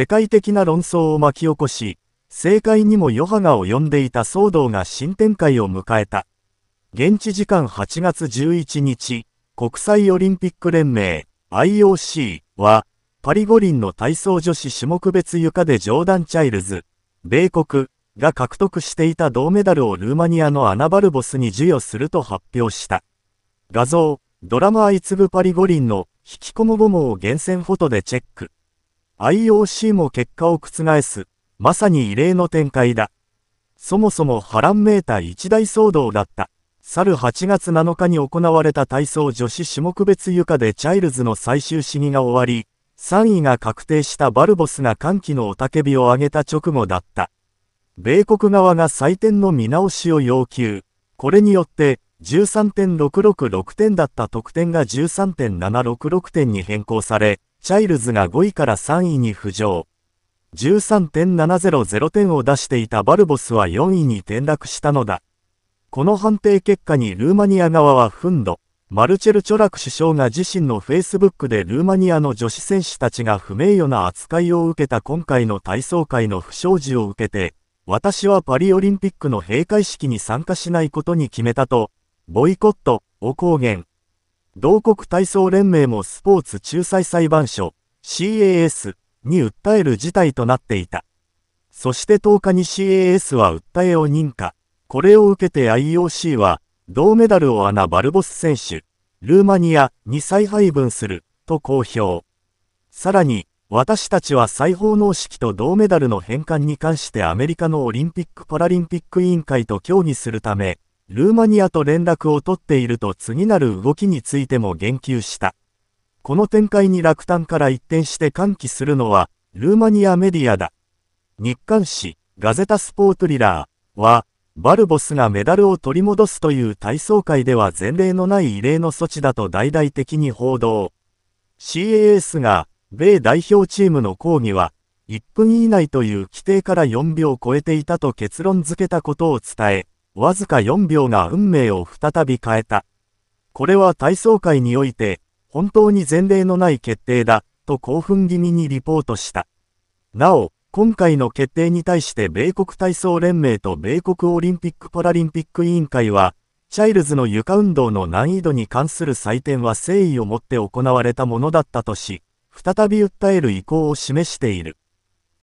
世界的な論争を巻き起こし、政界にも余波が及んでいた騒動が新展開を迎えた。現地時間8月11日、国際オリンピック連盟 IOC は、パリ五輪の体操女子種目別床でジョーダン・チャイルズ、米国が獲得していた銅メダルをルーマニアのアナバルボスに授与すると発表した。画像、ドラマ相次ぐパリ五輪の引きこもごもを厳選フォトでチェック。IOC も結果を覆す、まさに異例の展開だ。そもそも波乱めいた一大騒動だった。去る8月7日に行われた体操女子種目別床でチャイルズの最終試技が終わり、3位が確定したバルボスが歓喜の雄たけびを上げた直後だった。米国側が採点の見直しを要求。これによって、13.666点だった得点が13.766点に変更され、チャイルズが5位から3位に浮上。13.700点を出していたバルボスは4位に転落したのだ。この判定結果にルーマニア側は憤怒。マルチェル・チョラク首相が自身のフェイスブックでルーマニアの女子選手たちが不名誉な扱いを受けた今回の体操界の不祥事を受けて、私はパリオリンピックの閉会式に参加しないことに決めたと、ボイコットを公言。同国体操連盟もスポーツ仲裁裁判所 CAS に訴える事態となっていた。そして10日に CAS は訴えを認可。これを受けて IOC は、銅メダルをアナ・バルボス選手、ルーマニアに再配分する、と公表。さらに、私たちは再奉納式と銅メダルの返還に関してアメリカのオリンピック・パラリンピック委員会と協議するため、ルーマニアと連絡を取っていると次なる動きについても言及した。この展開に落胆から一転して歓喜するのは、ルーマニアメディアだ。日刊誌、ガゼタスポートリラーは、バルボスがメダルを取り戻すという体操界では前例のない異例の措置だと大々的に報道。CAS が、米代表チームの抗議は、1分以内という規定から4秒超えていたと結論付けたことを伝え、わずか4秒が運命を再び変えた。これは体操界において、本当に前例のない決定だ、と興奮気味にリポートした。なお、今回の決定に対して米国体操連盟と米国オリンピック・パラリンピック委員会は、チャイルズの床運動の難易度に関する採点は誠意を持って行われたものだったとし、再び訴える意向を示している。